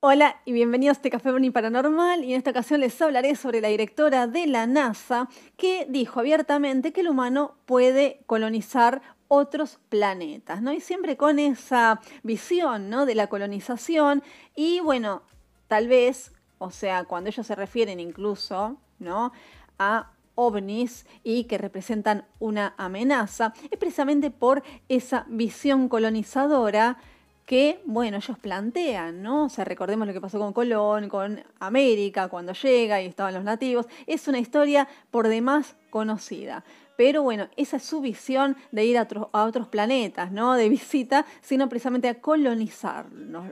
Hola y bienvenidos a este Café Boni Paranormal y en esta ocasión les hablaré sobre la directora de la NASA que dijo abiertamente que el humano puede colonizar otros planetas, ¿no? Y siempre con esa visión, ¿no? De la colonización y bueno, tal vez, o sea, cuando ellos se refieren incluso, ¿no? A ovnis y que representan una amenaza, es precisamente por esa visión colonizadora que, bueno, ellos plantean, ¿no? O sea, recordemos lo que pasó con Colón, con América, cuando llega y estaban los nativos. Es una historia por demás conocida. Pero bueno, esa es su visión de ir a, otros planetas, ¿no? De visita, sino precisamente a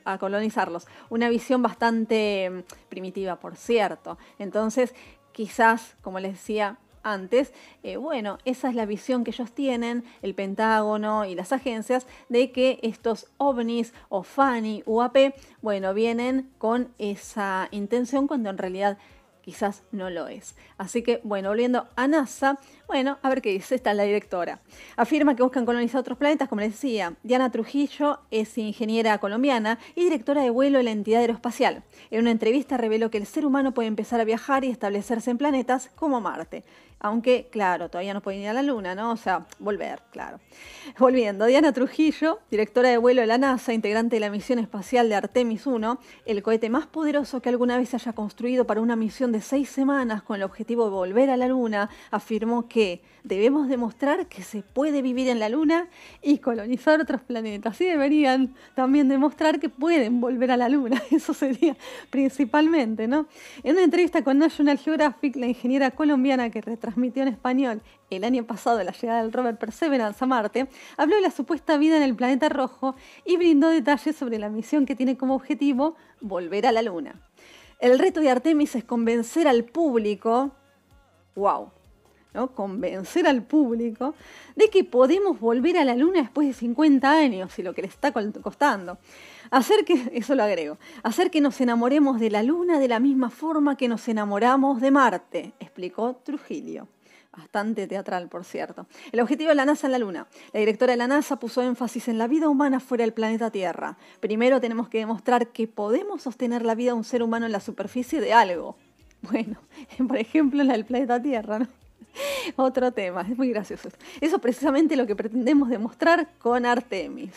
a colonizarlos. Una visión bastante mm, primitiva, por cierto. Entonces, quizás, como les decía, antes. Eh, bueno, esa es la visión que ellos tienen, el Pentágono y las agencias, de que estos ovnis o FANI, UAP, bueno, vienen con esa intención cuando en realidad quizás no lo es. Así que, bueno, volviendo a NASA, bueno, a ver qué dice, está la directora. Afirma que buscan colonizar otros planetas, como les decía. Diana Trujillo es ingeniera colombiana y directora de vuelo de la entidad aeroespacial. En una entrevista reveló que el ser humano puede empezar a viajar y establecerse en planetas como Marte. Aunque, claro, todavía no pueden ir a la Luna, ¿no? O sea, volver, claro. Volviendo, Diana Trujillo, directora de vuelo de la NASA, integrante de la misión espacial de Artemis 1, el cohete más poderoso que alguna vez se haya construido para una misión de seis semanas con el objetivo de volver a la Luna, afirmó que debemos demostrar que se puede vivir en la Luna y colonizar otros planetas. Y deberían también demostrar que pueden volver a la Luna. Eso sería principalmente, ¿no? En una entrevista con National Geographic, la ingeniera colombiana que transmitió en español el año pasado la llegada del Robert Perseverance a Marte, habló de la supuesta vida en el planeta rojo y brindó detalles sobre la misión que tiene como objetivo volver a la Luna. El reto de Artemis es convencer al público, wow, convencer al público de que podemos volver a la Luna después de 50 años, y lo que le está costando. Hacer que, eso lo agrego, hacer que nos enamoremos de la Luna de la misma forma que nos enamoramos de Marte, explicó Trujillo bastante teatral, por cierto. El objetivo de la NASA en la Luna. La directora de la NASA puso énfasis en la vida humana fuera del planeta Tierra. Primero tenemos que demostrar que podemos sostener la vida de un ser humano en la superficie de algo. Bueno, por ejemplo, la del planeta Tierra, ¿no? Otro tema, es muy gracioso. Eso precisamente lo que pretendemos demostrar con Artemis.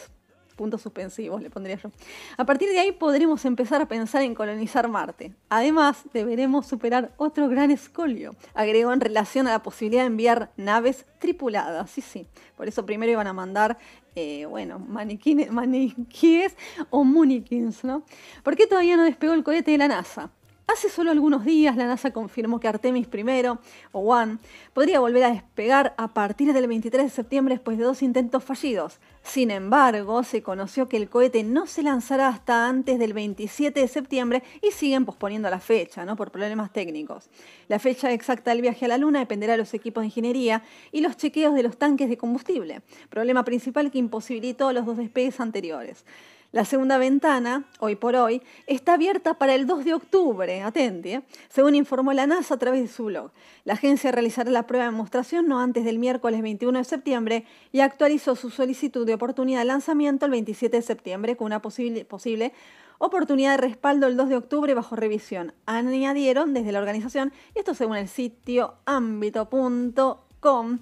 Puntos suspensivos le pondría yo. A partir de ahí podremos empezar a pensar en colonizar Marte. Además, deberemos superar otro gran escolio, agregó en relación a la posibilidad de enviar naves tripuladas. Sí, sí. Por eso primero iban a mandar eh, bueno, maniquíes, maniquíes o munikins, ¿no? ¿Por qué todavía no despegó el cohete de la NASA? Hace solo algunos días la NASA confirmó que Artemis I, o One, podría volver a despegar a partir del 23 de septiembre después de dos intentos fallidos. Sin embargo, se conoció que el cohete no se lanzará hasta antes del 27 de septiembre y siguen posponiendo la fecha, ¿no? Por problemas técnicos. La fecha exacta del viaje a la Luna dependerá de los equipos de ingeniería y los chequeos de los tanques de combustible, problema principal que imposibilitó los dos despegues anteriores. La segunda ventana, hoy por hoy, está abierta para el 2 de octubre, atente, ¿eh? según informó la NASA a través de su blog. La agencia realizará la prueba de demostración no antes del miércoles 21 de septiembre y actualizó su solicitud de oportunidad de lanzamiento el 27 de septiembre con una posible, posible oportunidad de respaldo el 2 de octubre bajo revisión. Añadieron desde la organización, y esto según el sitio ámbito.com.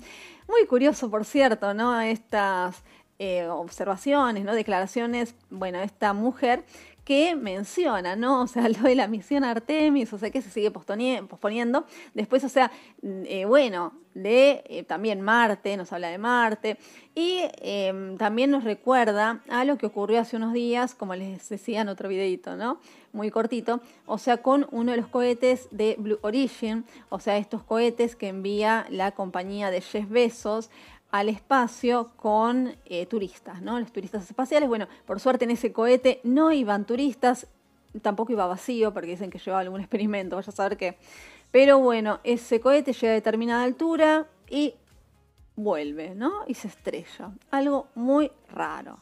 Muy curioso, por cierto, ¿no? Estas eh, observaciones, ¿no? declaraciones, bueno, esta mujer que menciona, ¿no? O sea, lo de la misión Artemis, o sea, que se sigue posponiendo. Después, o sea, mm, eh, bueno, de eh, también Marte, nos habla de Marte, y em, también nos recuerda a lo que ocurrió hace unos días, como les decía en otro videito, ¿no? Muy cortito, o sea, con uno de los cohetes de Blue Origin, o sea, estos cohetes que envía la compañía de Jeff Bezos al espacio con eh, turistas, ¿no? Los turistas espaciales, bueno, por suerte en ese cohete no iban turistas, tampoco iba vacío porque dicen que llevaba algún experimento, vaya a saber qué. Pero bueno, ese cohete llega a determinada altura y vuelve, ¿no? Y se estrella. Algo muy raro.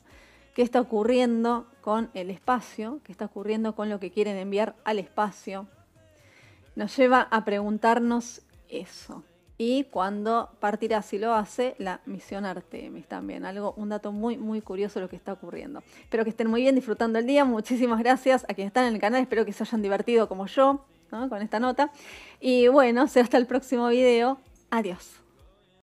¿Qué está ocurriendo con el espacio? ¿Qué está ocurriendo con lo que quieren enviar al espacio? Nos lleva a preguntarnos eso y cuando partirá, si lo hace, la misión Artemis también. Algo, un dato muy, muy curioso lo que está ocurriendo. Espero que estén muy bien disfrutando el día. Muchísimas gracias a quienes están en el canal. Espero que se hayan divertido como yo con esta nota. Y bueno, será hasta el próximo video. Adiós.